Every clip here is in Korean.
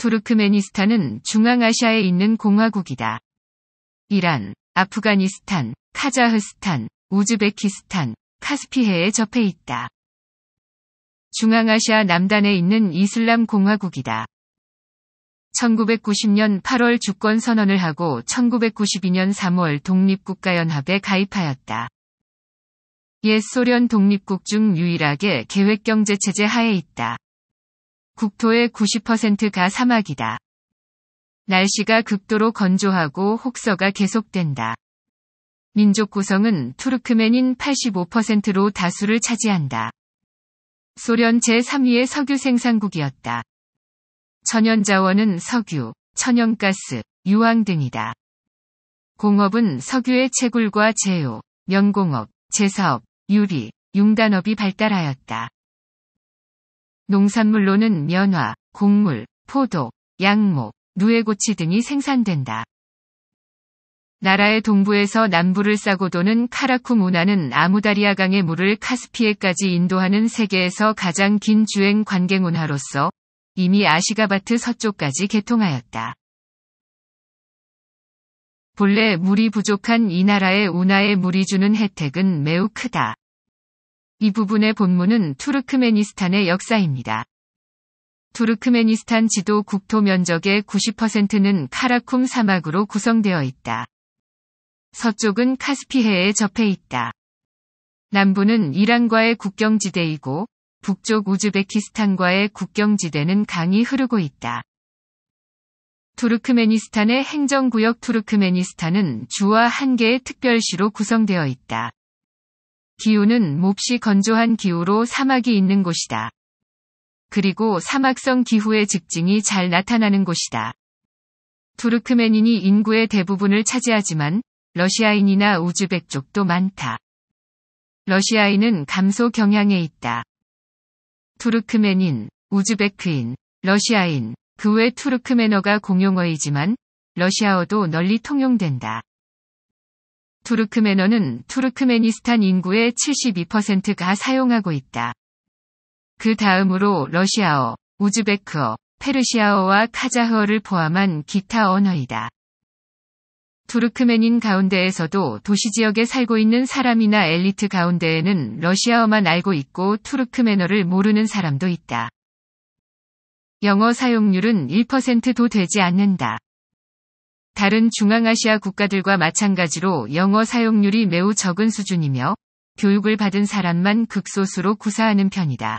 투르크메니스탄은 중앙아시아에 있는 공화국이다. 이란, 아프가니스탄, 카자흐스탄, 우즈베키스탄, 카스피해에 접해 있다. 중앙아시아 남단에 있는 이슬람 공화국이다. 1990년 8월 주권 선언을 하고 1992년 3월 독립국가연합에 가입하였다. 옛 소련 독립국 중 유일하게 계획경제체제 하에 있다. 국토의 90%가 사막이다. 날씨가 극도로 건조하고 혹서가 계속된다. 민족 구성은 투르크맨인 85%로 다수를 차지한다. 소련 제3위의 석유 생산국이었다. 천연 자원은 석유, 천연가스, 유황 등이다. 공업은 석유의 채굴과 제요, 면공업, 제사업, 유리, 융단업이 발달하였다. 농산물로는 면화, 곡물, 포도, 양목, 누에고치 등이 생산된다. 나라의 동부에서 남부를 싸고 도는 카라쿠 문화는 아무다리아 강의 물을 카스피에까지 인도하는 세계에서 가장 긴 주행 관객 문화로서 이미 아시가바트 서쪽까지 개통하였다. 본래 물이 부족한 이 나라의 운하에 물이 주는 혜택은 매우 크다. 이 부분의 본문은 투르크메니스탄의 역사입니다. 투르크메니스탄 지도 국토 면적의 90%는 카라쿰 사막으로 구성되어 있다. 서쪽은 카스피해에 접해 있다. 남부는 이란과의 국경지대이고 북쪽 우즈베키스탄과의 국경지대는 강이 흐르고 있다. 투르크메니스탄의 행정구역 투르크메니스탄은 주와 한 개의 특별시로 구성되어 있다. 기후는 몹시 건조한 기후로 사막이 있는 곳이다. 그리고 사막성 기후의 직징이잘 나타나는 곳이다. 투르크맨인이 인구의 대부분을 차지하지만 러시아인이나 우즈벡 쪽도 많다. 러시아인은 감소 경향에 있다. 투르크맨인, 우즈베크인, 러시아인, 그 외투르크매어가 공용어이지만 러시아어도 널리 통용된다. 투르크메너는 투르크메니스탄 인구의 72%가 사용하고 있다. 그 다음으로 러시아어, 우즈베크어, 페르시아어와 카자흐어를 포함한 기타 언어이다. 투르크맨닌 가운데에서도 도시 지역에 살고 있는 사람이나 엘리트 가운데에는 러시아어만 알고 있고 투르크맨너를 모르는 사람도 있다. 영어 사용률은 1%도 되지 않는다. 다른 중앙아시아 국가들과 마찬가지로 영어 사용률이 매우 적은 수준이며 교육을 받은 사람만 극소수로 구사하는 편이다.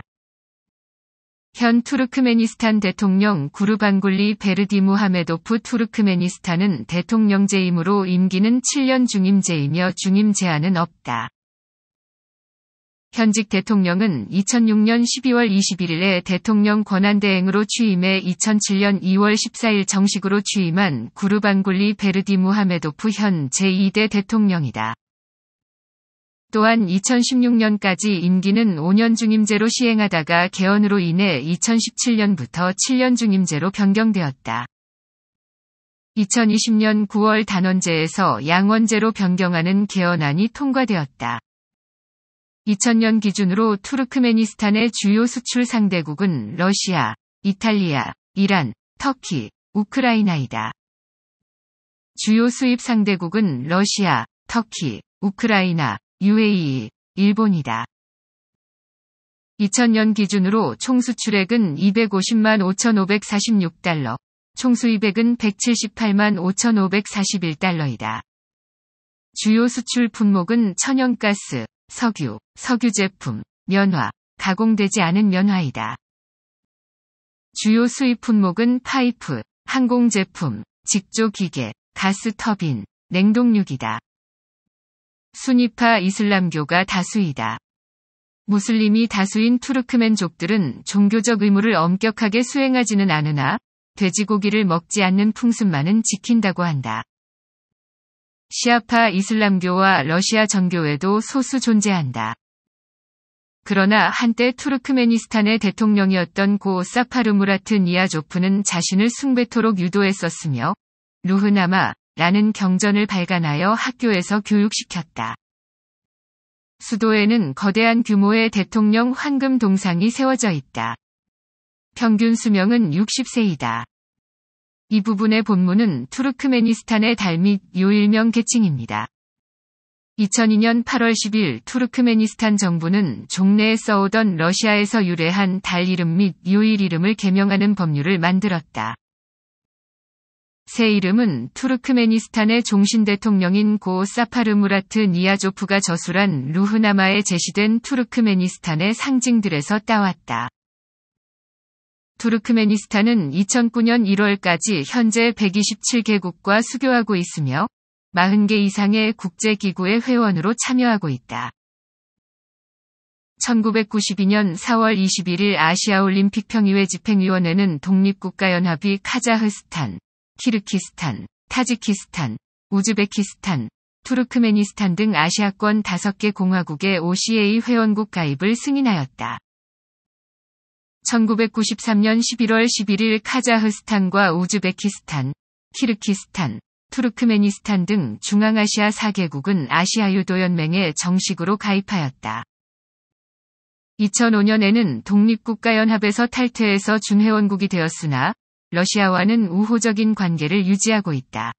현 투르크메니스탄 대통령 구르반굴리 베르디 무하메도프 투르크메니스탄은 대통령제이므로 임기는 7년 중임제이며 중임제한은 없다. 현직 대통령은 2006년 12월 21일에 대통령 권한대행으로 취임해 2007년 2월 14일 정식으로 취임한 구르방굴리 베르디 무하메도프 현 제2대 대통령이다. 또한 2016년까지 임기는 5년 중임제로 시행하다가 개헌으로 인해 2017년부터 7년 중임제로 변경되었다. 2020년 9월 단원제에서 양원제로 변경하는 개헌안이 통과되었다. 2000년 기준으로 투르크메니스탄의 주요 수출 상대국은 러시아, 이탈리아, 이란, 터키, 우크라이나이다. 주요 수입 상대국은 러시아, 터키, 우크라이나, UAE, 일본이다. 2000년 기준으로 총 수출액은 250만 5,546달러, 총 수입액은 178만 5,541달러이다. 주요 수출 품목은 천연가스, 석유, 석유 제품, 면화, 가공되지 않은 면화이다. 주요 수입 품목은 파이프, 항공 제품, 직조 기계, 가스 터빈, 냉동육이다. 순위파 이슬람교가 다수이다. 무슬림이 다수인 투르크멘족들은 종교적 의무를 엄격하게 수행하지는 않으나 돼지고기를 먹지 않는 풍습만은 지킨다고 한다. 시아파 이슬람교와 러시아 정교회도 소수 존재한다. 그러나 한때 투르크메니스탄의 대통령이었던 고 사파르무라트 니아조프는 자신을 숭배토록 유도했었으며 루흐나마라는 경전을 발간하여 학교에서 교육시켰다. 수도에는 거대한 규모의 대통령 황금 동상이 세워져 있다. 평균 수명은 60세이다. 이 부분의 본문은 투르크메니스탄의 달 및 요일명 계층입니다. 2002년 8월 10일 투르크메니스탄 정부는 종래에 써오던 러시아에서 유래한 달 이름 및 요일 이름을 개명하는 법률을 만들었다. 새 이름은 투르크메니스탄의 종신 대통령인 고 사파르 무라트 니아조프가 저술한 루흐나마에 제시된 투르크메니스탄의 상징들에서 따왔다. 투르크메니스탄은 2009년 1월까지 현재 127개국과 수교하고 있으며 40개 이상의 국제기구의 회원으로 참여하고 있다. 1992년 4월 21일 아시아올림픽 평의회 집행위원회는 독립국가연합이 카자흐스탄, 키르키스탄, 타지키스탄, 우즈베키스탄, 투르크메니스탄 등 아시아권 5개 공화국의 OCA 회원국 가입을 승인하였다. 1993년 11월 11일 카자흐스탄과 우즈베키스탄, 키르키스탄, 투르크메니스탄 등 중앙아시아 4개국은 아시아유도연맹에 정식으로 가입하였다. 2005년에는 독립국가연합에서 탈퇴해서 준회원국이 되었으나 러시아와는 우호적인 관계를 유지하고 있다.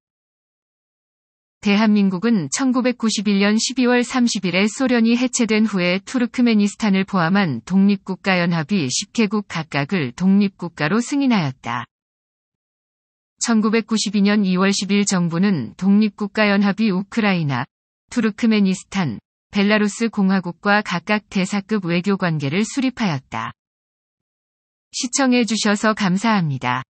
대한민국은 1991년 12월 30일에 소련이 해체된 후에 투르크메니스탄을 포함한 독립국가 연합이 10개국 각각을 독립국가로 승인하였다. 1992년 2월 10일 정부는 독립국가 연합이 우크라이나, 투르크메니스탄, 벨라루스 공화국과 각각 대사급 외교 관계를 수립하였다. 시청해 주셔서 감사합니다.